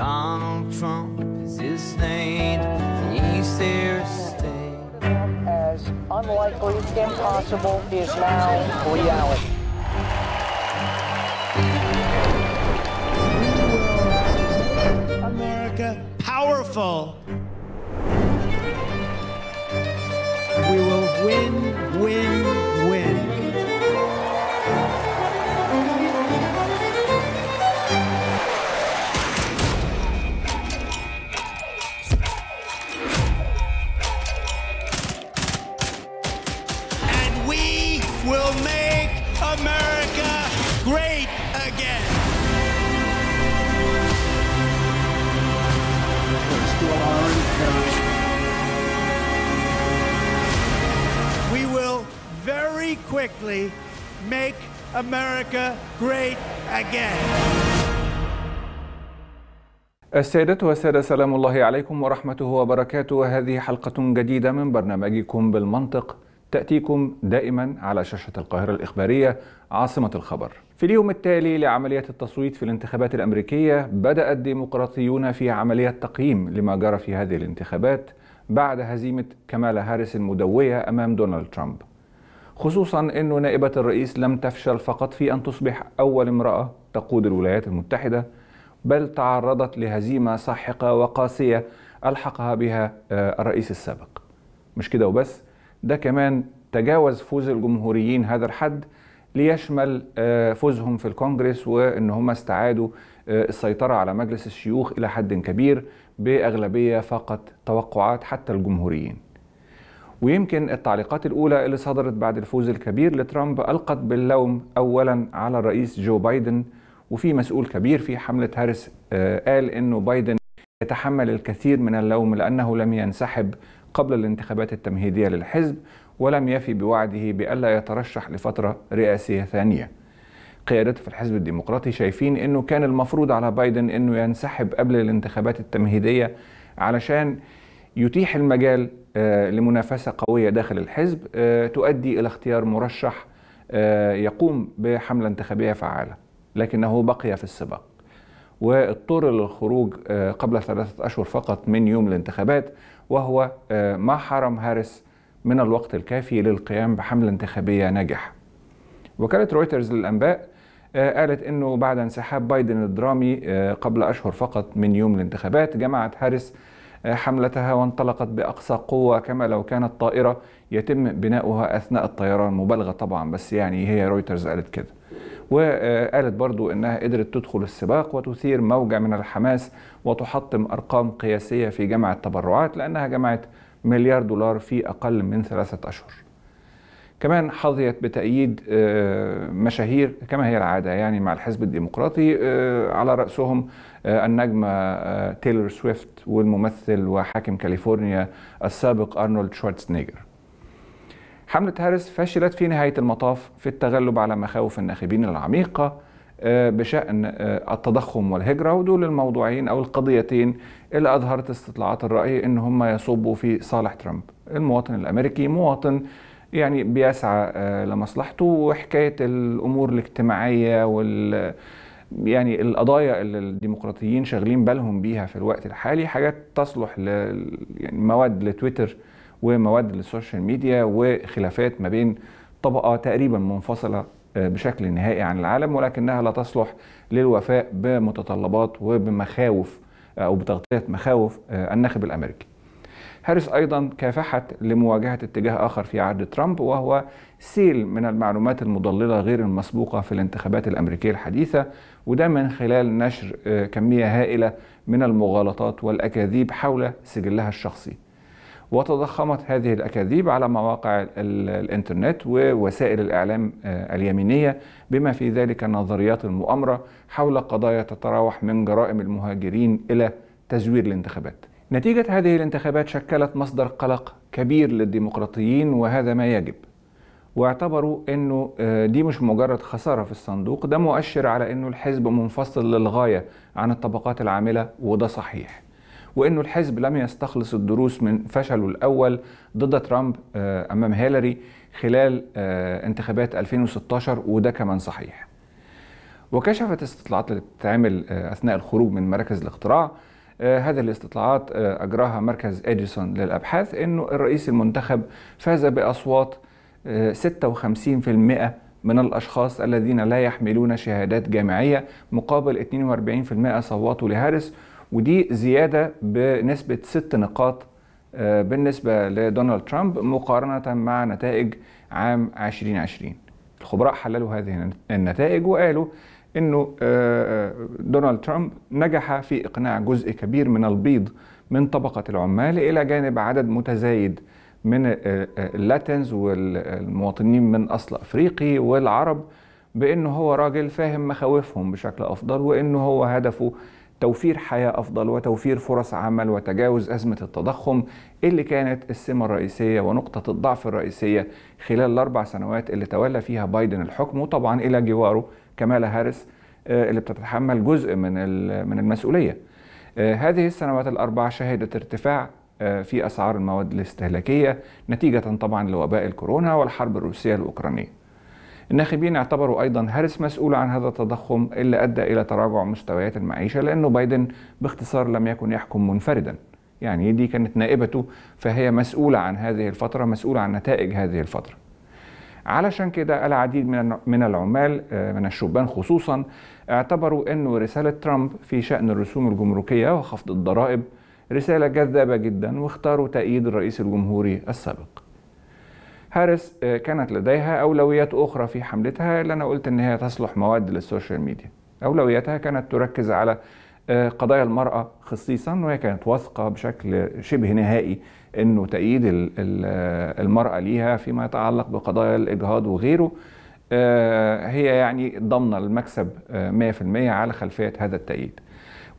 Donald Trump is his name, and he's there to stay. As unlikely, impossible is now reality. America, powerful. We will win, win, win. quickly make America great again. السيدة والسادة سلام الله عليكم ورحمته وبركاته وهذه حلقة جديدة من برنامجكم بالمنطق تأتيكم دائما على شاشة القاهرة الإخبارية عاصمة الخبر في اليوم التالي لعملية التصويت في الانتخابات الأمريكية بدأ الديمقراطيون في عملية تقييم لما جرى في هذه الانتخابات بعد هزيمة كمالا هاريس المدوية أمام دونالد ترامب خصوصا أنه نائبة الرئيس لم تفشل فقط في أن تصبح أول امرأة تقود الولايات المتحدة بل تعرضت لهزيمة ساحقة وقاسية ألحقها بها آه، الرئيس السابق مش كده وبس ده كمان تجاوز فوز الجمهوريين هذا الحد ليشمل آه، فوزهم في الكونجرس وان هم استعادوا آه، السيطره على مجلس الشيوخ الى حد كبير باغلبيه فاقت توقعات حتى الجمهوريين ويمكن التعليقات الأولى اللي صدرت بعد الفوز الكبير لترامب ألقت باللوم أولا على الرئيس جو بايدن وفي مسؤول كبير في حملة هارس آه، قال أنه بايدن يتحمل الكثير من اللوم لأنه لم ينسحب قبل الانتخابات التمهيدية للحزب ولم يفي بوعده بألا يترشح لفترة رئاسية ثانية قيادته في الحزب الديمقراطي شايفين أنه كان المفروض على بايدن أنه ينسحب قبل الانتخابات التمهيدية علشان يتيح المجال آه، لمنافسة قوية داخل الحزب آه، تؤدي إلى اختيار مرشح آه، يقوم بحملة انتخابية فعالة لكنه بقي في السباق واضطر للخروج قبل ثلاثة أشهر فقط من يوم الانتخابات وهو ما حرم هاريس من الوقت الكافي للقيام بحملة انتخابية ناجحة وكالة رويترز للأنباء قالت أنه بعد انسحاب بايدن الدرامي قبل أشهر فقط من يوم الانتخابات جمعت هاريس حملتها وانطلقت بأقصى قوة كما لو كانت طائرة يتم بناؤها أثناء الطيران مبالغة طبعا بس يعني هي رويترز قالت كده وقالت برضو أنها قدرت تدخل السباق وتثير موجة من الحماس وتحطم أرقام قياسية في جمع التبرعات لأنها جمعت مليار دولار في أقل من ثلاثة أشهر كمان حظيت بتأييد آه، مشاهير كما هي العادة يعني مع الحزب الديمقراطي آه، على رأسهم آه، النجمة آه، تايلور سويفت والممثل وحاكم كاليفورنيا السابق أرنولد شوارتسنيجر حملة هاريس فشلت في نهاية المطاف في التغلب على مخاوف الناخبين العميقة آه، بشأن التضخم والهجرة ودول الموضوعين أو القضيتين اللي أظهرت استطلاعات الرأي إن هم يصبوا في صالح ترامب المواطن الأمريكي مواطن يعني بيسعى لمصلحته وحكاية الأمور الاجتماعية وال يعني القضايا اللي الديمقراطيين شاغلين بالهم بيها في الوقت الحالي حاجات تصلح ل يعني مواد لتويتر ومواد للسوشيال ميديا وخلافات ما بين طبقه تقريبا منفصله آه، بشكل نهائي عن العالم ولكنها لا تصلح للوفاء بمتطلبات وبمخاوف آه، او بتغطيه مخاوف آه، الناخب الامريكي. هاريس ايضا كافحت لمواجهه اتجاه اخر في عهد ترامب وهو سيل من المعلومات المضلله غير المسبوقه في الانتخابات الامريكيه الحديثه وده من خلال نشر آه، كمية هائلة من المغالطات والأكاذيب حول سجلها الشخصي وتضخمت هذه الأكاذيب على مواقع الإنترنت ووسائل الإعلام آه، اليمينية بما في ذلك نظريات المؤامرة حول قضايا تتراوح من جرائم المهاجرين إلى تزوير الانتخابات نتيجة هذه الانتخابات شكلت مصدر قلق كبير للديمقراطيين وهذا ما يجب واعتبروا انه آه، دي مش مجرد خساره في الصندوق ده مؤشر على انه الحزب منفصل للغايه عن الطبقات العامله وده صحيح وانه الحزب لم يستخلص الدروس من فشله الاول ضد ترامب آه، امام هيلاري خلال آه، انتخابات 2016 وده كمان صحيح وكشفت استطلاعات اللي بتتعمل اثناء الخروج من مراكز الاقتراع هذه الاستطلاعات اجراها مركز اديسون للابحاث انه الرئيس المنتخب فاز باصوات 56% من الأشخاص الذين لا يحملون شهادات جامعية مقابل 42% صوتوا لهاريس ودي زيادة بنسبة 6 نقاط آه، بالنسبة لدونالد ترامب مقارنة مع نتائج عام 2020 الخبراء حللوا هذه النتائج وقالوا انه آه، آه، دونالد ترامب نجح في اقناع جزء كبير من البيض من طبقه العمال الى جانب عدد متزايد من آه، آه، اللاتنز والمواطنين من اصل افريقي والعرب بانه هو راجل فاهم مخاوفهم بشكل افضل وانه هو هدفه توفير حياه افضل وتوفير فرص عمل وتجاوز ازمه التضخم اللي كانت السمه الرئيسيه ونقطه الضعف الرئيسيه خلال الاربع سنوات اللي تولى فيها بايدن الحكم وطبعا الى جواره كمالا هاريس آه، اللي بتتحمل جزء من من المسؤوليه. هذه السنوات الاربع شهدت ارتفاع آه، في أسعار المواد الاستهلاكية نتيجة طبعا لوباء الكورونا والحرب الروسية الأوكرانية الناخبين اعتبروا أيضا هاريس مسؤول عن هذا التضخم اللي أدى إلى تراجع مستويات المعيشة لأنه بايدن باختصار لم يكن يحكم منفردا يعني دي كانت نائبته فهي مسؤولة عن هذه الفترة مسؤولة عن نتائج هذه الفترة علشان كده العديد من من العمال آه، من الشبان خصوصا اعتبروا انه رساله ترامب في شان الرسوم الجمركيه وخفض الضرائب رسالة جذابة جدا واختاروا تأييد الرئيس الجمهوري السابق هارس آه، كانت لديها أولويات أخرى في حملتها اللي أنا قلت إن هي تصلح مواد للسوشيال ميديا أولوياتها كانت تركز على آه، قضايا المرأة خصيصا وهي كانت واثقة بشكل شبه نهائي أنه تأييد آه، المرأة ليها فيما يتعلق بقضايا الإجهاض وغيره هي يعني ضمن المكسب 100% على خلفية هذا التأييد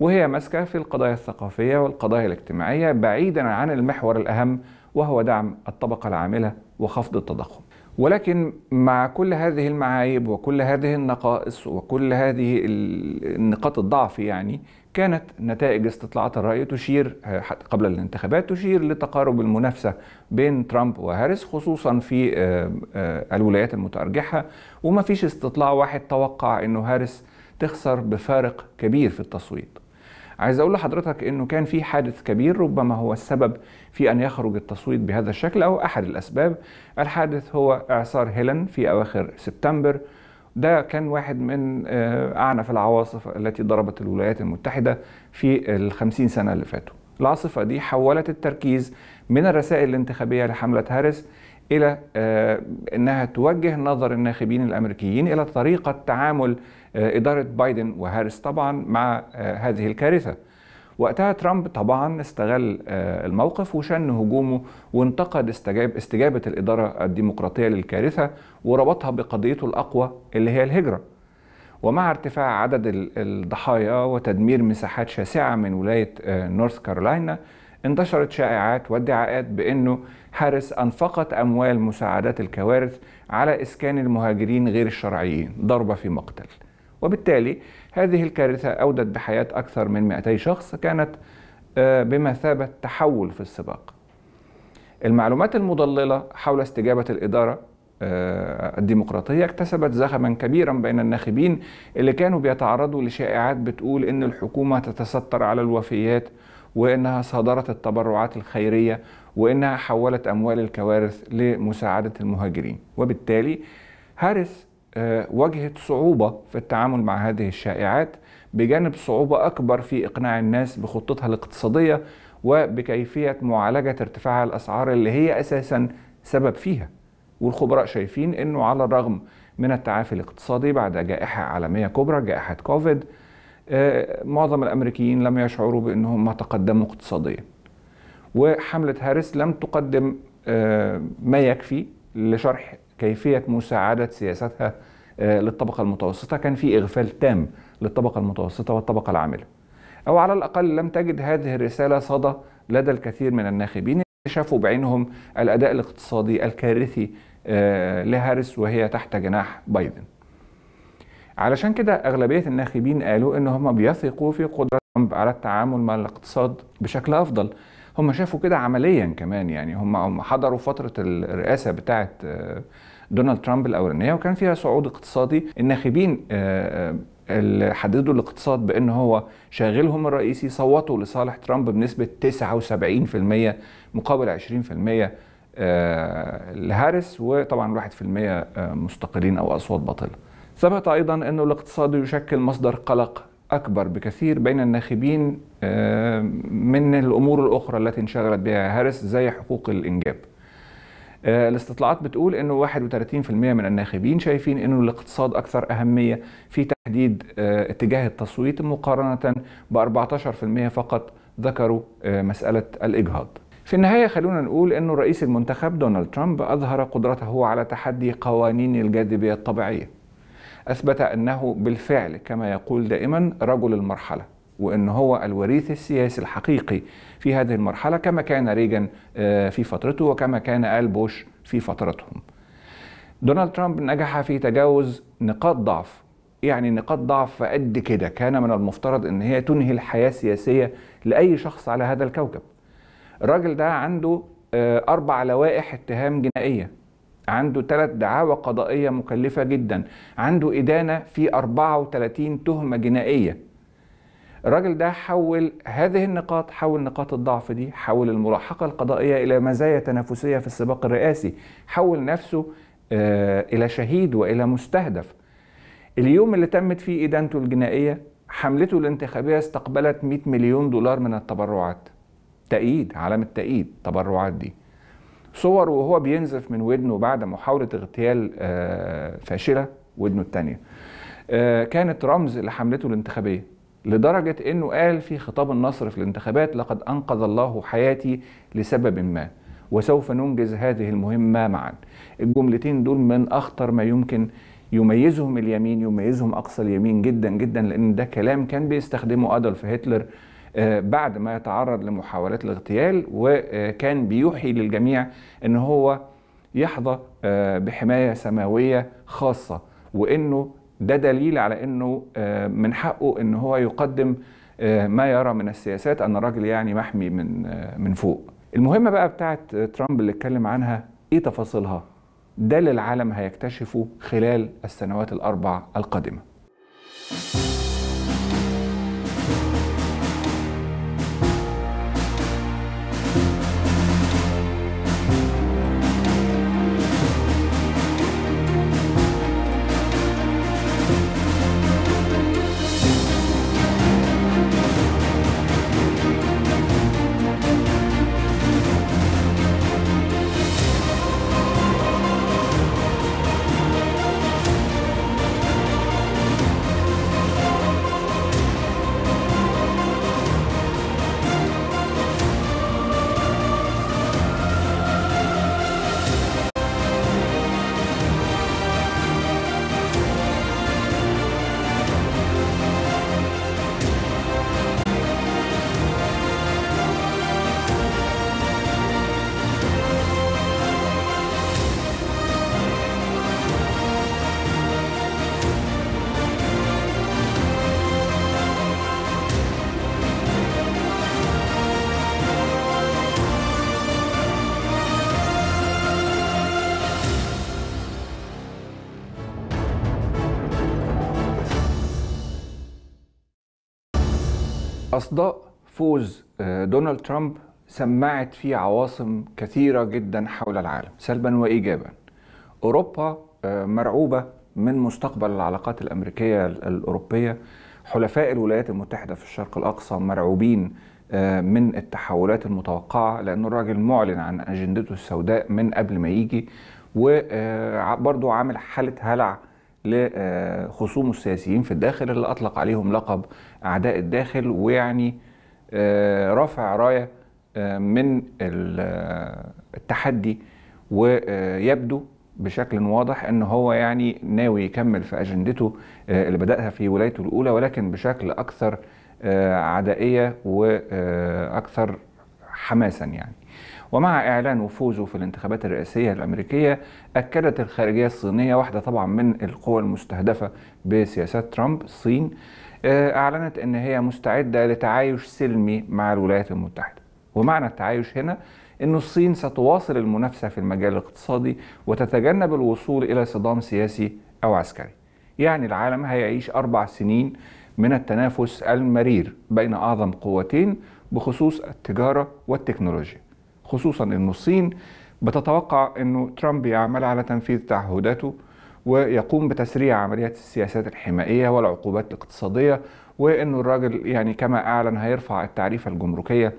وهي ماسكة في القضايا الثقافية والقضايا الاجتماعية بعيدا عن المحور الأهم وهو دعم الطبقة العاملة وخفض التضخم ولكن مع كل هذه المعايب وكل هذه النقائص وكل هذه النقاط الضعف يعني كانت نتائج استطلاعات الرأي تشير آه، قبل الانتخابات تشير لتقارب المنافسة بين ترامب وهاريس خصوصا في آه، آه، الولايات المتأرجحة وما فيش استطلاع واحد توقع أنه هاريس تخسر بفارق كبير في التصويت عايز اقول لحضرتك انه كان في حادث كبير ربما هو السبب في ان يخرج التصويت بهذا الشكل او احد الاسباب الحادث هو اعصار هيلن في اواخر سبتمبر ده كان واحد من آه، اعنف العواصف التي ضربت الولايات المتحده في الخمسين سنه اللي فاتوا العاصفه دي حولت التركيز من الرسائل الانتخابيه لحمله هاريس الى آه، انها توجه نظر الناخبين الامريكيين الى طريقه تعامل آه، إدارة بايدن وهارس طبعا مع آه، هذه الكارثة وقتها ترامب طبعا استغل آه، الموقف وشن هجومه وانتقد استجاب استجابة الإدارة الديمقراطية للكارثة وربطها بقضيته الأقوى اللي هي الهجرة ومع ارتفاع عدد الضحايا وتدمير مساحات شاسعة من ولاية نورث كارولاينا انتشرت شائعات وادعاءات بأنه حارس أنفقت أموال مساعدات الكوارث على إسكان المهاجرين غير الشرعيين ضربة في مقتل وبالتالي هذه الكارثة أودت بحياة أكثر من 200 شخص كانت آه، بمثابة تحول في السباق المعلومات المضللة حول استجابة الإدارة آه، الديمقراطية اكتسبت زخما كبيرا بين الناخبين اللي كانوا بيتعرضوا لشائعات بتقول إن الحكومة تتستر على الوفيات وإنها صادرت التبرعات الخيرية وإنها حولت أموال الكوارث لمساعدة المهاجرين وبالتالي هارس آه، واجهت صعوبة في التعامل مع هذه الشائعات بجانب صعوبة أكبر في إقناع الناس بخطتها الاقتصادية وبكيفية معالجة ارتفاع الأسعار اللي هي أساسا سبب فيها والخبراء شايفين أنه على الرغم من التعافي الاقتصادي بعد جائحة عالمية كبرى جائحة كوفيد آه، معظم الأمريكيين لم يشعروا بأنهم تقدموا اقتصاديا وحملة هاريس لم تقدم آه، ما يكفي لشرح كيفيه مساعده سياستها آه، للطبقه المتوسطه كان في اغفال تام للطبقه المتوسطه والطبقه العامله او على الاقل لم تجد هذه الرساله صدى لدى الكثير من الناخبين شافوا بعينهم الاداء الاقتصادي الكارثي آه، لهارس وهي تحت جناح بايدن علشان كده أغلبية الناخبين قالوا إن هم بيثقوا في قدرة ترامب على التعامل مع الاقتصاد بشكل أفضل هم شافوا كده عمليا كمان يعني هم حضروا فترة الرئاسة بتاعة آه، دونالد ترامب الاولانيه وكان فيها صعود اقتصادي الناخبين آه، آه، اللي حددوا الاقتصاد بان هو شاغلهم الرئيسي صوتوا لصالح ترامب بنسبه 79% مقابل 20% آه، لهاريس وطبعا 1% مستقلين او اصوات باطله. ثبت ايضا انه الاقتصاد يشكل مصدر قلق اكبر بكثير بين الناخبين من الامور الاخرى التي انشغلت بها هاريس زي حقوق الانجاب. آه، الاستطلاعات بتقول انه 31% من الناخبين شايفين انه الاقتصاد اكثر اهميه في تحديد آه، اتجاه التصويت مقارنه ب 14% فقط ذكروا آه، مساله الاجهاض. في النهايه خلونا نقول انه الرئيس المنتخب دونالد ترامب اظهر قدرته على تحدي قوانين الجاذبيه الطبيعيه. اثبت انه بالفعل كما يقول دائما رجل المرحله. وأن هو الوريث السياسي الحقيقي في هذه المرحلة كما كان ريجن آه، في فترته وكما كان آل بوش في فترتهم دونالد ترامب نجح في تجاوز نقاط ضعف يعني نقاط ضعف قد كده كان من المفترض ان هي تنهي الحياه السياسيه لاي شخص على هذا الكوكب الراجل ده عنده آه، اربع لوائح اتهام جنائيه عنده ثلاث دعاوى قضائيه مكلفه جدا عنده ادانه في 34 تهمه جنائيه الراجل ده حول هذه النقاط حول نقاط الضعف دي حول الملاحقة القضائية إلى مزايا تنافسية في السباق الرئاسي حول نفسه آه، إلى شهيد وإلى مستهدف اليوم اللي تمت فيه إدانته الجنائية حملته الانتخابية استقبلت 100 مليون دولار من التبرعات تأييد علامة تأييد تبرعات دي صور وهو بينزف من ودنه بعد محاولة اغتيال آه، فاشلة ودنه الثانية آه، كانت رمز لحملته الانتخابية لدرجة أنه قال في خطاب النصر في الانتخابات لقد أنقذ الله حياتي لسبب ما وسوف ننجز هذه المهمة معا الجملتين دول من أخطر ما يمكن يميزهم اليمين يميزهم أقصى اليمين جدا جدا لأن ده كلام كان بيستخدمه أدولف هتلر آه، بعد ما تعرض لمحاولات الاغتيال وكان بيوحي للجميع أن هو يحظى آه، بحماية سماوية خاصة وأنه ده دليل على انه آه، من حقه ان هو يقدم آه، ما يرى من السياسات ان الراجل يعني محمي من آه، من فوق المهمه بقى بتاعت ترامب اللي اتكلم عنها ايه تفاصيلها ده اللي العالم هيكتشفه خلال السنوات الاربع القادمه أصداء فوز آه، دونالد ترامب سمعت فيه عواصم كثيرة جدا حول العالم سلبا وإيجابا أوروبا آه، مرعوبة من مستقبل العلاقات الأمريكية الأوروبية حلفاء الولايات المتحدة في الشرق الأقصى مرعوبين آه، من التحولات المتوقعة لأن الراجل معلن عن أجندته السوداء من قبل ما يجي وبرضه عامل حالة هلع لخصومه السياسيين في الداخل اللي أطلق عليهم لقب أعداء الداخل ويعني آه، رفع راية آه، من آه، التحدي ويبدو بشكل واضح ان هو يعني ناوي يكمل في اجندته اللي بداها في ولايته الاولى ولكن بشكل اكثر عدائيه واكثر حماسا يعني ومع إعلان وفوزه في الانتخابات الرئاسية الأمريكية أكدت الخارجية الصينية واحدة طبعا من القوى المستهدفة بسياسات ترامب الصين آه، أعلنت أن هي مستعدة لتعايش سلمي مع الولايات المتحدة ومعنى التعايش هنا أن الصين ستواصل المنافسة في المجال الاقتصادي وتتجنب الوصول إلى صدام سياسي أو عسكري يعني العالم هيعيش أربع سنين من التنافس المرير بين أعظم قوتين بخصوص التجارة والتكنولوجيا خصوصا انه الصين بتتوقع انه ترامب يعمل على تنفيذ تعهداته ويقوم بتسريع عمليات السياسات الحمائيه والعقوبات الاقتصاديه وانه الراجل يعني كما اعلن هيرفع التعريفه الجمركيه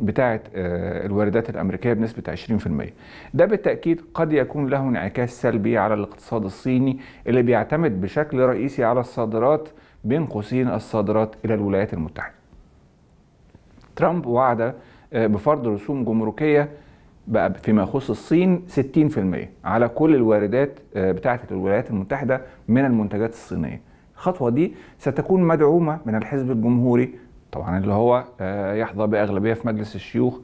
بتاعه آه، الواردات الامريكيه بنسبه 20%. ده بالتاكيد قد يكون له انعكاس سلبي على الاقتصاد الصيني اللي بيعتمد بشكل رئيسي على الصادرات بين قوسين الصادرات الى الولايات المتحده. ترامب وعد آه، بفرض رسوم جمركيه بقى فيما يخص الصين 60% على كل الواردات آه، بتاعه الولايات المتحده من المنتجات الصينيه. الخطوه دي ستكون مدعومه من الحزب الجمهوري طبعا اللي هو آه، يحظى باغلبيه في مجلس الشيوخ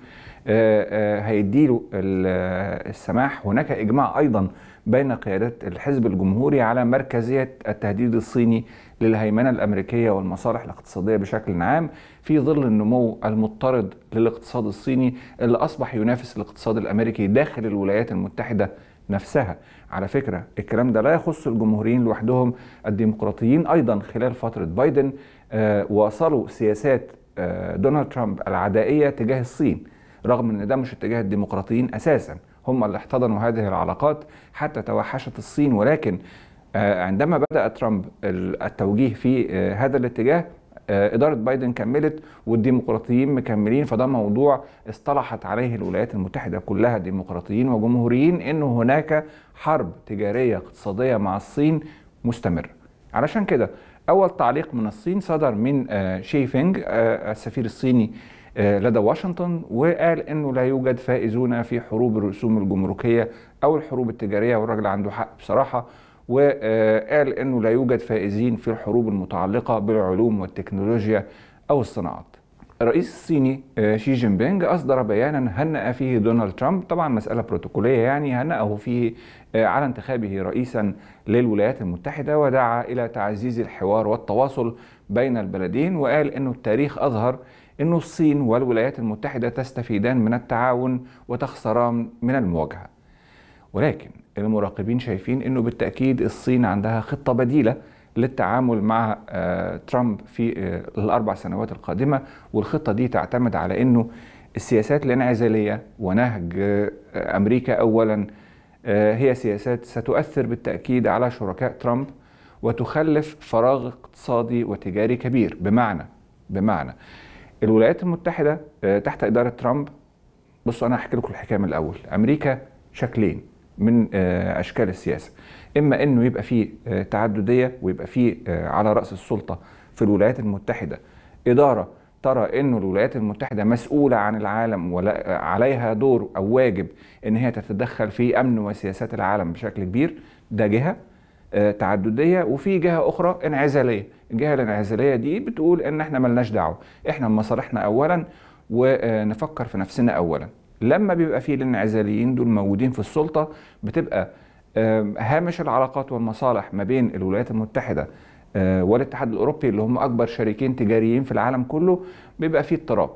هيديله السماح هناك اجماع ايضا بين قيادات الحزب الجمهوري على مركزيه التهديد الصيني للهيمنة الأمريكية والمصالح الاقتصادية بشكل عام في ظل النمو المضطرد للاقتصاد الصيني اللي أصبح ينافس الاقتصاد الأمريكي داخل الولايات المتحدة نفسها على فكرة الكلام ده لا يخص الجمهوريين لوحدهم الديمقراطيين أيضا خلال فترة بايدن آه، واصلوا سياسات آه، دونالد ترامب العدائية تجاه الصين رغم ان ده مش اتجاه الديمقراطيين اساسا هم اللي احتضنوا هذه العلاقات حتى توحشت الصين ولكن آه، عندما بدأ ترامب التوجيه في آه، هذا الاتجاه آه، إدارة بايدن كملت والديمقراطيين مكملين فده موضوع اصطلحت عليه الولايات المتحدة كلها ديمقراطيين وجمهوريين إن هناك حرب تجارية اقتصادية مع الصين مستمرة علشان كده أول تعليق من الصين صدر من شيفينج السفير الصيني لدى واشنطن وقال انه لا يوجد فائزون في حروب الرسوم الجمركيه او الحروب التجاريه والراجل عنده حق بصراحه وقال أنه لا يوجد فائزين في الحروب المتعلقة بالعلوم والتكنولوجيا أو الصناعات الرئيس الصيني شي جين بينج أصدر بيانا هنأ فيه دونالد ترامب طبعا مسألة بروتوكولية يعني هنأه فيه آه، على انتخابه رئيسا للولايات المتحدة ودعا إلى تعزيز الحوار والتواصل بين البلدين وقال أنه التاريخ أظهر أن الصين والولايات المتحدة تستفيدان من التعاون وتخسران من المواجهة ولكن المراقبين شايفين انه بالتاكيد الصين عندها خطه بديله للتعامل مع آه، ترامب في آه، الاربع سنوات القادمه والخطه دي تعتمد على انه السياسات الانعزاليه ونهج آه، امريكا اولا هي سياسات ستؤثر بالتاكيد على شركاء ترامب وتخلف فراغ اقتصادي وتجاري كبير بمعنى بمعنى الولايات المتحده تحت اداره ترامب بصوا انا هحكي لكم الحكايه من الاول امريكا شكلين من آه، اشكال السياسه اما انه يبقى فيه آه، تعدديه ويبقى فيه آه، على راس السلطه في الولايات المتحده اداره ترى انه الولايات المتحده مسؤوله عن العالم وعليها دور او واجب ان هي تتدخل في امن وسياسات العالم بشكل كبير ده جهه تعدديه وفي جهه اخرى انعزاليه الجهه الانعزاليه دي بتقول ان احنا ملناش دعوه احنا مصالحنا اولا ونفكر في نفسنا اولا لما بيبقى فيه الانعزاليين دول موجودين في السلطه بتبقى هامش العلاقات والمصالح ما بين الولايات المتحده آه، والاتحاد الاوروبي اللي هم اكبر شريكين تجاريين في العالم كله بيبقى فيه اضطراب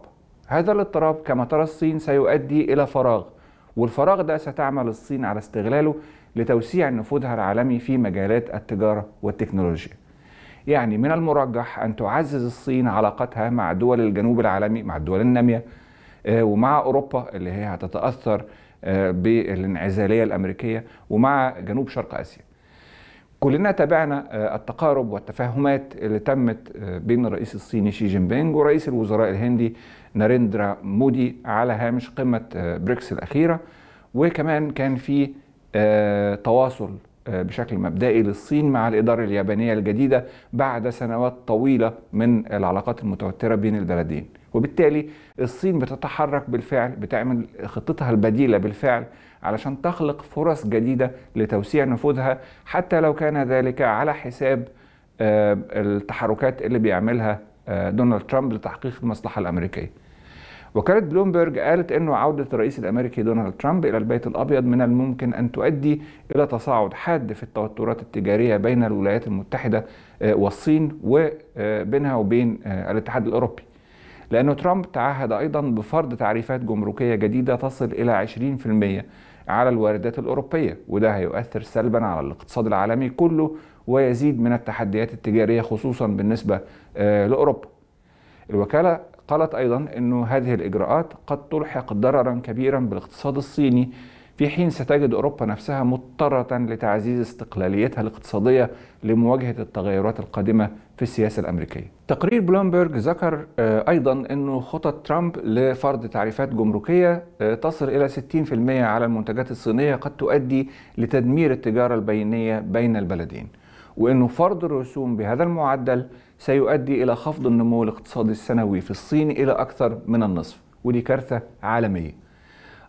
هذا الاضطراب كما ترى الصين سيؤدي الى فراغ والفراغ ده ستعمل الصين على استغلاله لتوسيع نفوذها العالمي في مجالات التجاره والتكنولوجيا يعني من المرجح ان تعزز الصين علاقتها مع دول الجنوب العالمي مع الدول الناميه آه، ومع اوروبا اللي هي هتتاثر آه، بالانعزاليه الامريكيه ومع جنوب شرق اسيا. كلنا تابعنا آه، التقارب والتفاهمات اللي تمت بين الرئيس الصيني شي جين بينج ورئيس الوزراء الهندي ناريندرا مودي على هامش قمه بريكس الاخيره وكمان كان في تواصل بشكل مبدئي للصين مع الإدارة اليابانية الجديدة بعد سنوات طويلة من العلاقات المتوترة بين البلدين وبالتالي الصين بتتحرك بالفعل بتعمل خطتها البديلة بالفعل علشان تخلق فرص جديدة لتوسيع نفوذها حتى لو كان ذلك على حساب آه، التحركات اللي بيعملها آه، دونالد ترامب لتحقيق المصلحة الأمريكية وكالة بلومبرج قالت أنه عودة الرئيس الأمريكي دونالد ترامب إلى البيت الأبيض من الممكن أن تؤدي إلى تصاعد حاد في التوترات التجارية بين الولايات المتحدة آه، والصين وبينها وبين الاتحاد الأوروبي لأن ترامب تعهد أيضا بفرض تعريفات جمركية جديدة تصل إلى 20% على الواردات الأوروبية وده هيؤثر سلبا على الاقتصاد العالمي كله ويزيد من التحديات التجارية خصوصا بالنسبة آه، لأوروبا الوكالة قالت أيضا أن هذه الإجراءات قد تلحق ضررا كبيرا بالاقتصاد الصيني في حين ستجد أوروبا نفسها مضطرة لتعزيز استقلاليتها الاقتصادية لمواجهة التغيرات القادمة في السياسه الامريكيه. تقرير بلومبرج ذكر آه، ايضا انه خطط ترامب لفرض تعريفات جمركيه آه، تصل الى 60% على المنتجات الصينيه قد تؤدي لتدمير التجاره البينيه بين البلدين. وانه فرض الرسوم بهذا المعدل سيؤدي الى خفض النمو الاقتصادي السنوي في الصين الى اكثر من النصف ودي كارثه عالميه.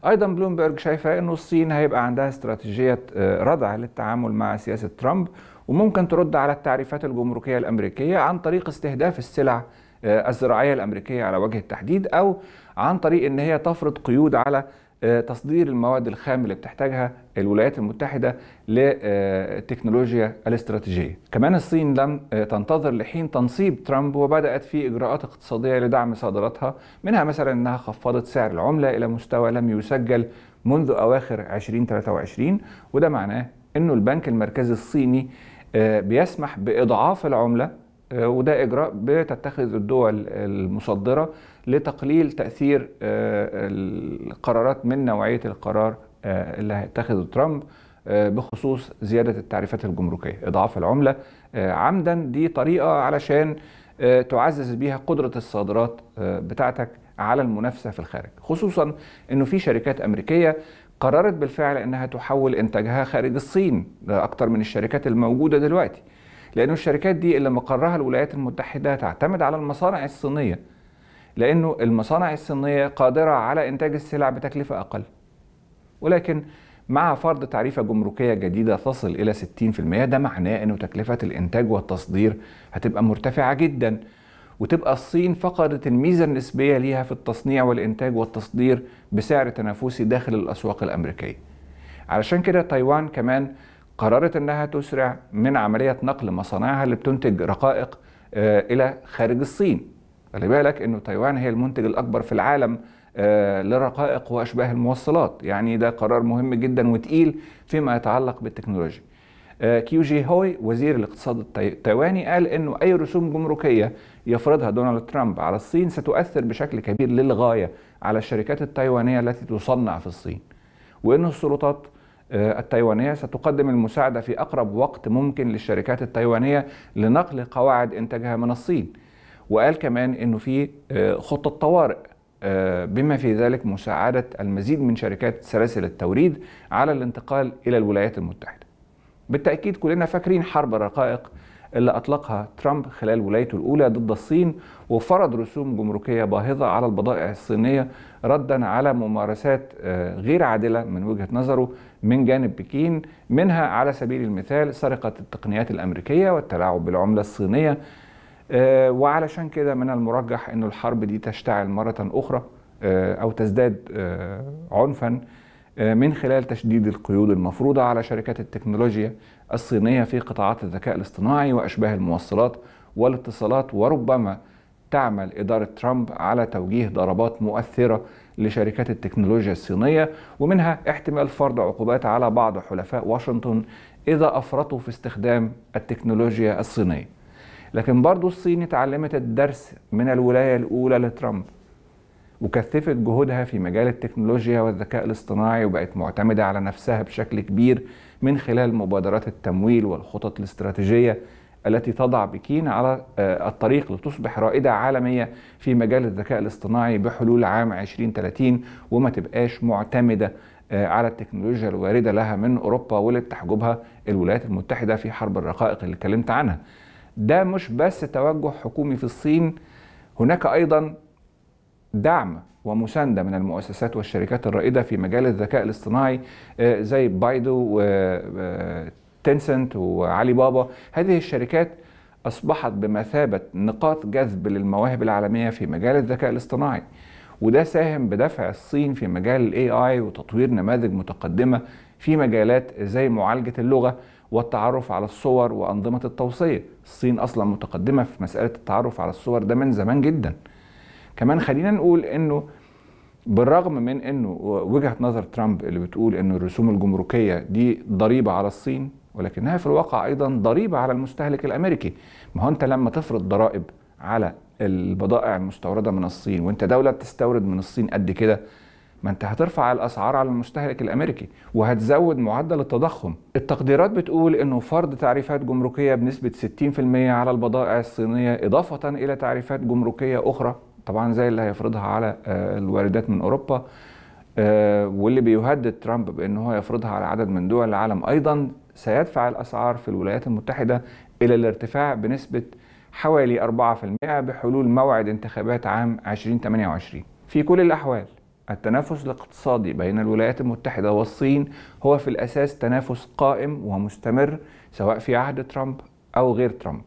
ايضا بلومبرج شايفه انه الصين هيبقى عندها استراتيجيه آه، ردع للتعامل مع سياسه ترامب وممكن ترد على التعريفات الجمركية الأمريكية عن طريق استهداف السلع آه، الزراعية الأمريكية على وجه التحديد أو عن طريق أن هي تفرض قيود على آه، تصدير المواد الخام اللي بتحتاجها الولايات المتحدة للتكنولوجيا الاستراتيجية كمان الصين لم آه، تنتظر لحين تنصيب ترامب وبدأت في إجراءات اقتصادية لدعم صادراتها منها مثلا أنها خفضت سعر العملة إلى مستوى لم يسجل منذ أواخر 2023 وده معناه أنه البنك المركزي الصيني آه، بيسمح باضعاف العمله آه، وده اجراء بتتخذ الدول المصدره لتقليل تاثير آه، القرارات من نوعيه القرار اللي هيتخذه ترامب بخصوص زياده التعريفات الجمركيه اضعاف العمله عمدا دي طريقه علشان تعزز بيها قدره الصادرات بتاعتك على المنافسه في الخارج خصوصا انه في شركات امريكيه قررت بالفعل انها تحول انتاجها خارج الصين لاكثر من الشركات الموجوده دلوقتي لانه الشركات دي اللي مقرها الولايات المتحده تعتمد على المصانع الصينيه لانه المصانع الصينيه قادره على انتاج السلع بتكلفه اقل ولكن مع فرض تعريفة جمركية جديدة تصل إلى 60% ده معناه أنه تكلفة الإنتاج والتصدير هتبقى مرتفعة جدا وتبقى الصين فقدت الميزة النسبية ليها في التصنيع والإنتاج والتصدير بسعر تنافسي داخل الأسواق الأمريكية علشان كده تايوان كمان قررت أنها تسرع من عملية نقل مصانعها اللي بتنتج رقائق آه، إلى خارج الصين خلي بالك أنه تايوان هي المنتج الأكبر في العالم للرقائق آه، وأشباه الموصلات يعني ده قرار مهم جدا وتقيل فيما يتعلق بالتكنولوجيا آه، كيو جي هوي وزير الاقتصاد التايواني قال انه اي رسوم جمركيه يفرضها دونالد ترامب على الصين ستؤثر بشكل كبير للغاية على الشركات التايوانية التي تصنع في الصين وأن السلطات آه، التايوانية ستقدم المساعدة في أقرب وقت ممكن للشركات التايوانية لنقل قواعد إنتاجها من الصين وقال كمان أنه في آه، خطة طوارئ آه، بما في ذلك مساعدة المزيد من شركات سلاسل التوريد على الانتقال إلى الولايات المتحدة بالتأكيد كلنا فاكرين حرب الرقائق اللي أطلقها ترامب خلال ولايته الأولى ضد الصين وفرض رسوم جمركية باهظة على البضائع الصينية ردا على ممارسات آه، غير عادلة من وجهة نظره من جانب بكين منها على سبيل المثال سرقة التقنيات الأمريكية والتلاعب بالعملة الصينية آه، وعلشان كده من المرجح أن الحرب دي تشتعل مرة أخرى آه، أو تزداد عنفاً آه، من خلال تشديد القيود المفروضة على شركات التكنولوجيا الصينية في قطاعات الذكاء الاصطناعي وأشباه الموصلات والاتصالات وربما تعمل إدارة ترامب على توجيه ضربات مؤثرة لشركات التكنولوجيا الصينية ومنها احتمال فرض عقوبات على بعض حلفاء واشنطن إذا أفرطوا في استخدام التكنولوجيا الصينية لكن برضو الصين اتعلمت الدرس من الولاية الأولى لترامب وكثفت جهودها في مجال التكنولوجيا والذكاء الاصطناعي وبقت معتمدة على نفسها بشكل كبير من خلال مبادرات التمويل والخطط الاستراتيجية التي تضع بكين على آه، الطريق لتصبح رائدة عالمية في مجال الذكاء الاصطناعي بحلول عام 2030 وما تبقاش معتمدة آه، على التكنولوجيا الواردة لها من أوروبا واللي تحجبها الولايات المتحدة في حرب الرقائق اللي اتكلمت عنها ده مش بس توجه حكومي في الصين هناك أيضا دعم ومسانده من المؤسسات والشركات الرائده في مجال الذكاء الاصطناعي آه، زي بايدو وتنسنت آه، آه، وعلي بابا هذه الشركات اصبحت بمثابه نقاط جذب للمواهب العالميه في مجال الذكاء الاصطناعي وده ساهم بدفع الصين في مجال الاي اي وتطوير نماذج متقدمه في مجالات زي معالجه اللغه والتعرف على الصور وانظمه التوصيه الصين اصلا متقدمه في مساله التعرف على الصور ده من زمان جدا كمان خلينا نقول انه بالرغم من انه وجهه نظر ترامب اللي بتقول انه الرسوم الجمركيه دي ضريبه على الصين ولكنها في الواقع ايضا ضريبه على المستهلك الامريكي ما هو انت لما تفرض ضرائب على البضائع المستورده من الصين وانت دوله بتستورد من الصين قد كده ما انت هترفع الاسعار على المستهلك الامريكي وهتزود معدل التضخم التقديرات بتقول انه فرض تعريفات جمركيه بنسبه 60% على البضائع الصينيه اضافه الى تعريفات جمركيه اخرى طبعا زي اللي هيفرضها على آه، الواردات من اوروبا آه، واللي بيهدد ترامب بان هو يفرضها على عدد من دول العالم ايضا سيدفع الاسعار في الولايات المتحده الى الارتفاع بنسبه حوالي 4% بحلول موعد انتخابات عام 2028 في كل الاحوال التنافس الاقتصادي بين الولايات المتحدة والصين هو في الأساس تنافس قائم ومستمر سواء في عهد ترامب أو غير ترامب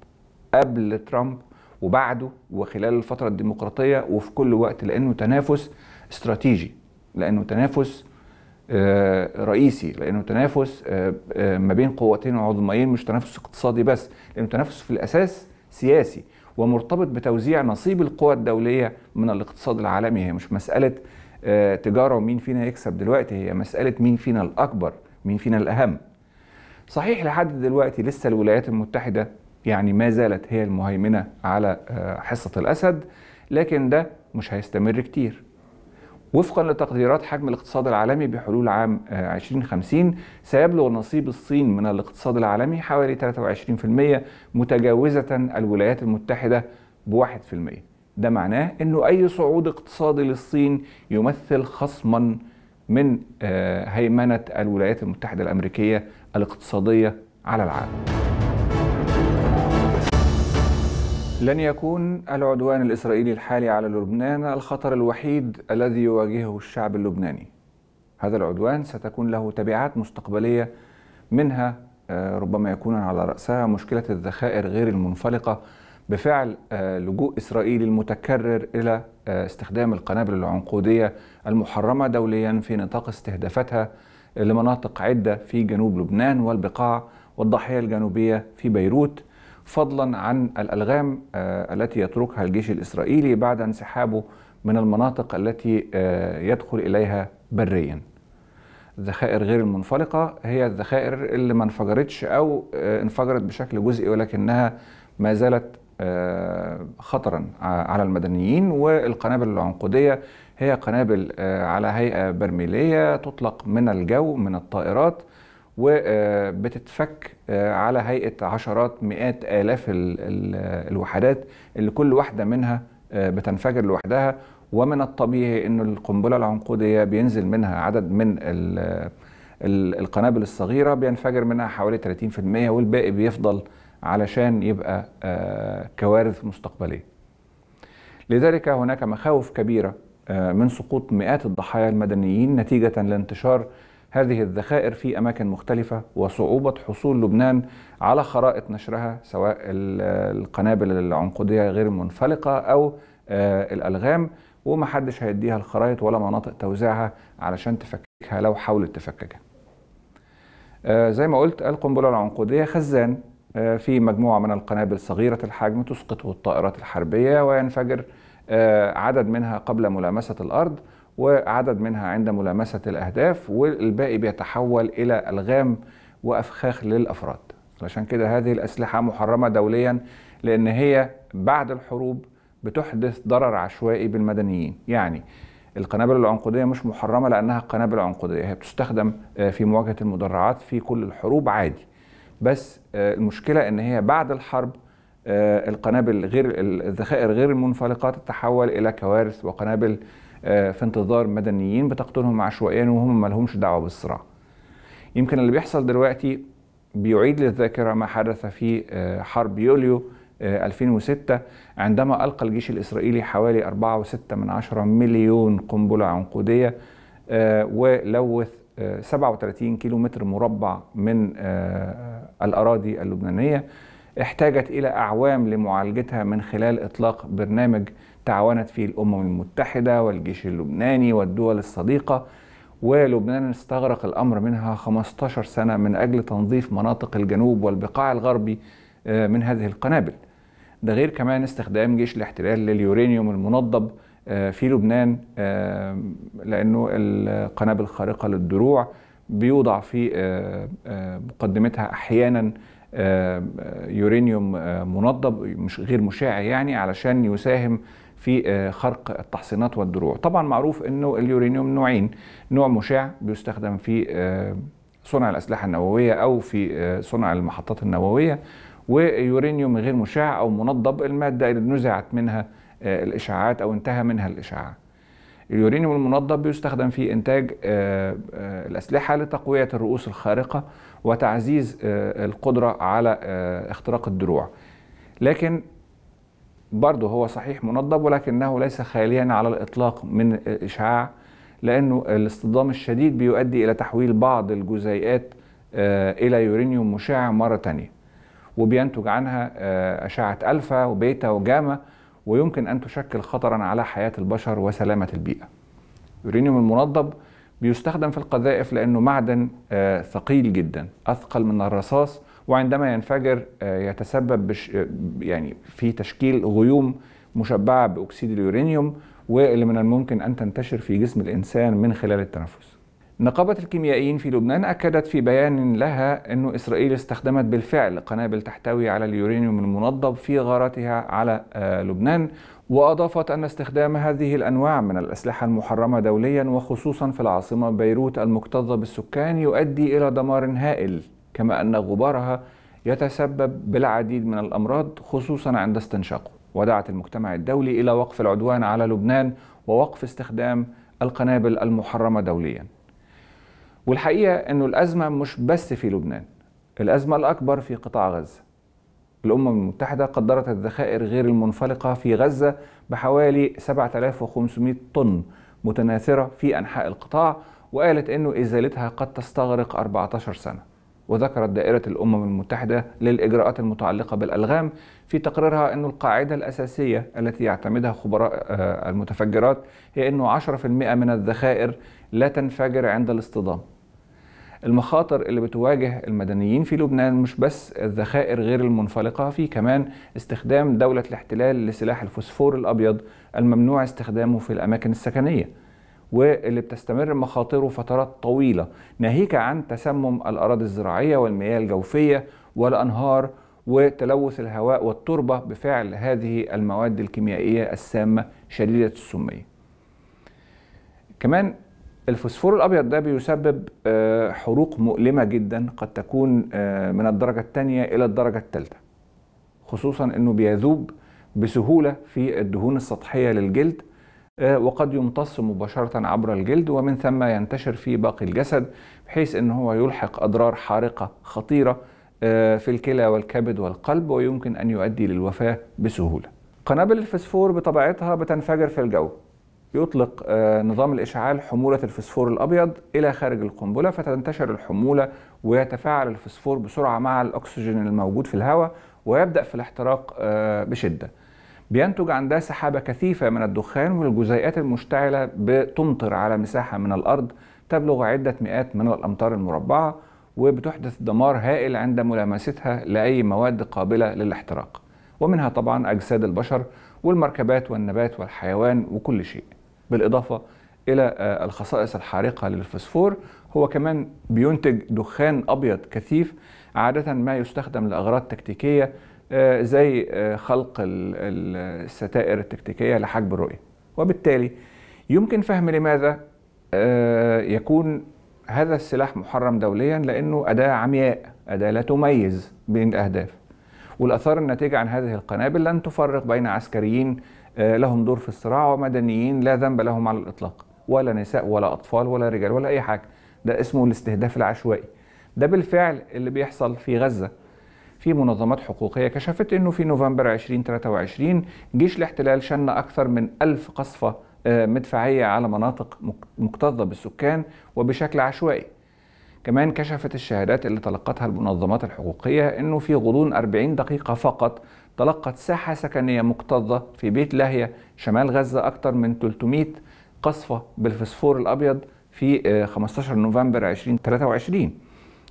قبل ترامب وبعده وخلال الفترة الديمقراطية وفي كل وقت لأنه تنافس استراتيجي لأنه تنافس آه، رئيسي لأنه تنافس آه، آه، ما بين قوتين عظميين مش تنافس اقتصادي بس لأنه تنافس في الأساس سياسي ومرتبط بتوزيع نصيب القوى الدولية من الاقتصاد العالمي هي مش مسألة تجارة ومين فينا يكسب دلوقتي هي مسألة مين فينا الأكبر مين فينا الأهم صحيح لحد دلوقتي لسه الولايات المتحدة يعني ما زالت هي المهيمنة على آه، حصة الأسد لكن ده مش هيستمر كتير وفقا لتقديرات حجم الاقتصاد العالمي بحلول عام 2050 آه، سيبلغ نصيب الصين من الاقتصاد العالمي حوالي 23% متجاوزة الولايات المتحدة ب 1% ده معناه انه اي صعود اقتصادي للصين يمثل خصما من آه، هيمنة الولايات المتحدة الأمريكية الاقتصادية على العالم لن يكون العدوان الإسرائيلي الحالي على لبنان الخطر الوحيد الذي يواجهه الشعب اللبناني هذا العدوان ستكون له تبعات مستقبلية منها آه، ربما يكون على رأسها مشكلة الذخائر غير المنفلقة بفعل آه، لجوء إسرائيلي المتكرر إلى آه، استخدام القنابل العنقودية المحرمة دوليا في نطاق استهدافتها لمناطق عدة في جنوب لبنان والبقاع والضاحية الجنوبية في بيروت فضلا عن الألغام آه، التي يتركها الجيش الإسرائيلي بعد انسحابه من المناطق التي آه، يدخل إليها بريا الذخائر غير المنفلقة هي الذخائر اللي ما انفجرتش أو آه، انفجرت بشكل جزئي ولكنها ما زالت خطرا على المدنيين والقنابل العنقودية هي قنابل على هيئة برميلية تطلق من الجو من الطائرات وبتتفك آه، على هيئه عشرات مئات الاف الوحدات اللي كل واحده منها آه، بتنفجر لوحدها ومن الطبيعي ان القنبله العنقوديه بينزل منها عدد من القنابل الصغيره بينفجر منها حوالي 30% والباقي بيفضل علشان يبقى آه، كوارث مستقبليه. لذلك هناك مخاوف كبيره من سقوط مئات الضحايا المدنيين نتيجه لانتشار هذه الذخائر في أماكن مختلفة وصعوبة حصول لبنان على خرائط نشرها سواء القنابل العنقودية غير المنفلقة أو آه، الألغام ومحدش هيديها الخرائط ولا مناطق توزيعها علشان تفككها لو حاولت تفككها آه، زي ما قلت القنبلة العنقودية خزان آه، في مجموعة من القنابل صغيرة الحجم تسقطه الطائرات الحربية وينفجر عدد منها قبل ملامسة الأرض وعدد منها عند ملامسة الأهداف والباقي بيتحول إلى ألغام وأفخاخ للأفراد علشان كده هذه الأسلحة محرمة دوليا لأن هي بعد الحروب بتحدث ضرر عشوائي بالمدنيين يعني القنابل العنقودية مش محرمة لأنها قنابل عنقودية هي بتستخدم آه، في مواجهة المدرعات في كل الحروب عادي بس آه، المشكلة إن هي بعد الحرب آه، القنابل غير الذخائر غير المنفلقة تتحول إلى كوارث وقنابل آه، في انتظار مدنيين بتقتلهم عشوائيا وهم ما لهمش دعوه بالصراع يمكن اللي بيحصل دلوقتي بيعيد للذاكره ما حدث في آه، حرب يوليو 2006 آه، عندما ألقى الجيش الإسرائيلي حوالي 4.6 من مليون قنبلة عنقودية ولوث 37 كيلو متر مربع من الأراضي اللبنانية احتاجت إلى أعوام لمعالجتها من خلال إطلاق برنامج تعاونت فيه الأمم المتحدة والجيش اللبناني والدول الصديقة ولبنان استغرق الأمر منها 15 سنة من أجل تنظيف مناطق الجنوب والبقاع الغربي آه، من هذه القنابل ده غير كمان استخدام جيش الاحتلال لليورانيوم المنضب آه، في لبنان آه، لأنه القنابل الخارقة للدروع بيوضع في مقدمتها أحيانا يورانيوم منضب مش غير مشع يعني علشان يساهم في آه، خرق التحصينات والدروع طبعا معروف انه اليورانيوم نوعين نوع مشع بيستخدم في آه، صنع الاسلحه النوويه او في آه، صنع المحطات النوويه ويورانيوم غير مشع او منضب الماده اللي نزعت منها الاشعاعات او انتهى منها الاشعاع اليورانيوم المنضب بيستخدم في انتاج الاسلحه لتقويه الرؤوس الخارقه وتعزيز القدره على اختراق الدروع لكن برضه هو صحيح منضب ولكنه ليس خاليا على الإطلاق من الإشعاع لأنه الاصطدام الشديد بيؤدي إلى تحويل بعض الجزيئات آه، إلى يورانيوم مشع مرة تانية وبينتج عنها آه، أشعة ألفا وبيتا وجاما ويمكن أن تشكل خطرا على حياة البشر وسلامة البيئة يورانيوم المنضب بيستخدم في القذائف لأنه معدن آه، ثقيل جدا أثقل من الرصاص وعندما ينفجر آه، يتسبب بش آه، يعني في تشكيل غيوم مشبعه باكسيد اليورانيوم واللي من الممكن ان تنتشر في جسم الانسان من خلال التنفس. نقابة الكيميائيين في لبنان أكدت في بيان لها أن إسرائيل استخدمت بالفعل قنابل تحتوي على اليورانيوم المنضب في غاراتها على آه، لبنان وأضافت أن استخدام هذه الأنواع من الأسلحة المحرمة دوليا وخصوصا في العاصمة بيروت المكتظة بالسكان يؤدي إلى دمار هائل كما أن غبارها يتسبب بالعديد من الأمراض خصوصا عند استنشاقه ودعت المجتمع الدولي إلى وقف العدوان على لبنان ووقف استخدام القنابل المحرمة دوليا والحقيقة أنه الأزمة مش بس في لبنان الأزمة الأكبر في قطاع غزة الأمم المتحدة قدرت الذخائر غير المنفلقة في غزة بحوالي 7500 طن متناثرة في أنحاء القطاع وقالت أنه إزالتها قد تستغرق 14 سنة وذكرت دائرة الأمم المتحدة للإجراءات المتعلقة بالألغام في تقريرها أن القاعدة الأساسية التي يعتمدها خبراء آه، المتفجرات هي أنه 10% من الذخائر لا تنفجر عند الاصطدام المخاطر اللي بتواجه المدنيين في لبنان مش بس الذخائر غير المنفلقة في كمان استخدام دولة الاحتلال لسلاح الفوسفور الأبيض الممنوع استخدامه في الأماكن السكنية واللي بتستمر مخاطره فترات طويلة ناهيك عن تسمم الأراضي الزراعية والمياه الجوفية والأنهار وتلوث الهواء والتربة بفعل هذه المواد الكيميائية السامة شديدة السمية كمان الفوسفور الأبيض ده بيسبب آه، حروق مؤلمة جدا قد تكون آه، من الدرجة الثانية إلى الدرجة الثالثة خصوصا أنه بيذوب بسهولة في الدهون السطحية للجلد آه، وقد يمتص مباشرة عبر الجلد ومن ثم ينتشر في باقي الجسد بحيث أن هو يلحق أضرار حارقة خطيرة آه، في الكلى والكبد والقلب ويمكن أن يؤدي للوفاة بسهولة قنابل الفسفور بطبيعتها بتنفجر في الجو يطلق آه، نظام الإشعال حمولة الفسفور الأبيض إلى خارج القنبلة فتنتشر الحمولة ويتفاعل الفسفور بسرعة مع الأكسجين الموجود في الهواء ويبدأ في الاحتراق بشدة بينتج عندها سحابة كثيفة من الدخان والجزيئات المشتعلة بتمطر على مساحة من الأرض تبلغ عدة مئات من الأمتار المربعة وبتحدث دمار هائل عند ملامستها لأي مواد قابلة للاحتراق ومنها طبعا أجساد البشر والمركبات والنبات والحيوان وكل شيء بالإضافة إلى آه، الخصائص الحارقة للفسفور هو كمان بينتج دخان أبيض كثيف عادة ما يستخدم لأغراض تكتيكية آه، زي آه، خلق الستائر التكتيكيه لحجب الرؤيه وبالتالي يمكن فهم لماذا آه، يكون هذا السلاح محرم دوليا لانه اداه عمياء اداه لا تميز بين الاهداف والاثار الناتجه عن هذه القنابل لن تفرق بين عسكريين لهم دور في الصراع ومدنيين لا ذنب لهم على الاطلاق ولا نساء ولا اطفال ولا رجال ولا اي حاجه ده اسمه الاستهداف العشوائي ده بالفعل اللي بيحصل في غزه في منظمات حقوقية كشفت أنه في نوفمبر 2023 جيش الاحتلال شن أكثر من ألف قصفة آه، مدفعية على مناطق مكتظة بالسكان وبشكل عشوائي كمان كشفت الشهادات اللي تلقتها المنظمات الحقوقية أنه في غضون 40 دقيقة فقط تلقت ساحة سكنية مكتظة في بيت لاهية شمال غزة أكثر من 300 قصفة بالفسفور الأبيض في 15 آه، نوفمبر 2023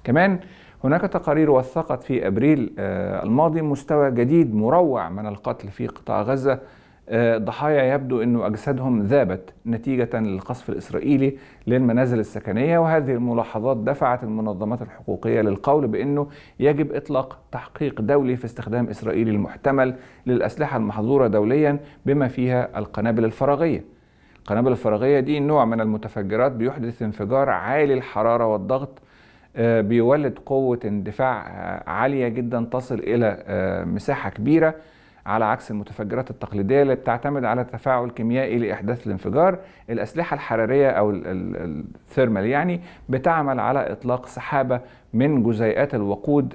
كمان هناك تقارير وثقت في ابريل آه، الماضي مستوى جديد مروع من القتل في قطاع غزه آه، ضحايا يبدو أن أجسادهم ذابت نتيجة للقصف الإسرائيلي للمنازل السكنية وهذه الملاحظات دفعت المنظمات الحقوقية للقول بأنه يجب إطلاق تحقيق دولي في استخدام إسرائيلي المحتمل للأسلحة المحظورة دوليا بما فيها القنابل الفراغية القنابل الفراغية دي نوع من المتفجرات بيحدث انفجار عالي الحرارة والضغط آه، بيولد قوة اندفاع آه، عالية جدا تصل إلى آه، مساحة كبيرة على عكس المتفجرات التقليدية اللي بتعتمد على تفاعل كيميائي لإحداث الانفجار الأسلحة الحرارية أو الثيرمال يعني بتعمل على إطلاق سحابة من جزيئات الوقود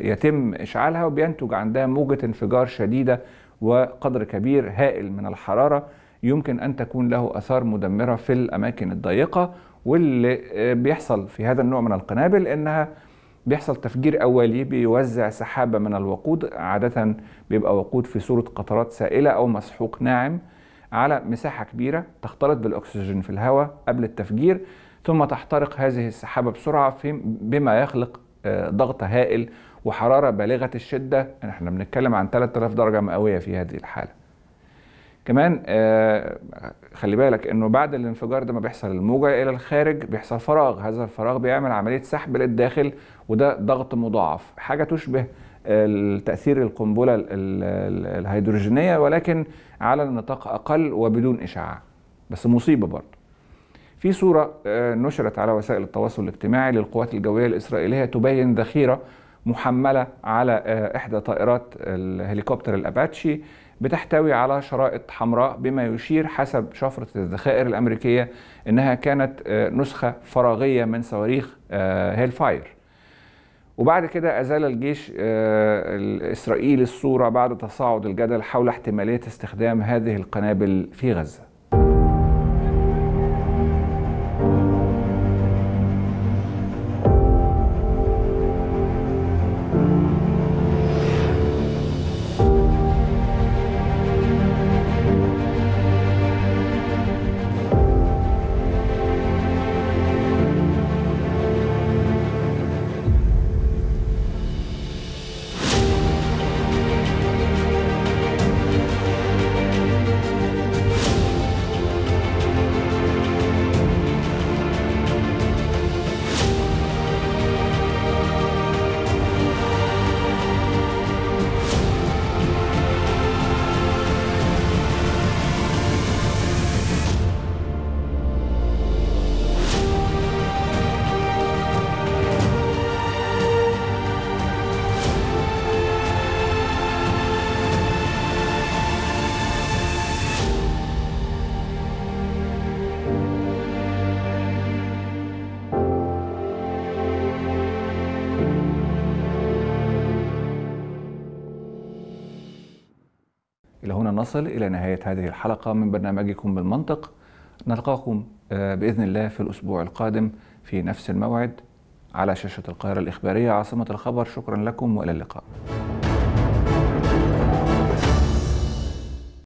يتم إشعالها وبينتج عندها موجة انفجار شديدة وقدر كبير هائل من الحرارة يمكن أن تكون له أثار مدمرة في الأماكن الضيقة واللي آه، بيحصل في هذا النوع من القنابل انها بيحصل تفجير اولي بيوزع سحابه من الوقود عاده بيبقى وقود في صوره قطرات سائله او مسحوق ناعم على مساحه كبيره تختلط بالاكسجين في الهواء قبل التفجير ثم تحترق هذه السحابه بسرعه بما يخلق آه، ضغط هائل وحراره بالغه الشده احنا بنتكلم عن 3000 درجه مئويه في هذه الحاله كمان آه، خلي بالك انه بعد الانفجار ده ما بيحصل الموجه الى الخارج بيحصل فراغ هذا الفراغ بيعمل عمليه سحب للداخل وده ضغط مضاعف حاجه تشبه تاثير القنبله الهيدروجينيه ولكن على نطاق اقل وبدون اشعاع بس مصيبه برضه في صورة آه، نشرت على وسائل التواصل الاجتماعي للقوات الجوية الإسرائيلية تبين ذخيرة محملة على آه، إحدى طائرات الهليكوبتر الأباتشي بتحتوي على شرائط حمراء بما يشير حسب شفرة الذخائر الأمريكية أنها كانت آه، نسخة فراغية من صواريخ هيل آه، فاير وبعد كده أزال الجيش آه، الإسرائيلي الصورة بعد تصاعد الجدل حول احتمالية استخدام هذه القنابل في غزة نصل إلى نهاية هذه الحلقة من برنامجكم بالمنطق نلقاكم آه، بإذن الله في الأسبوع القادم في نفس الموعد على شاشة القاهرة الإخبارية عاصمة الخبر شكرا لكم وإلى اللقاء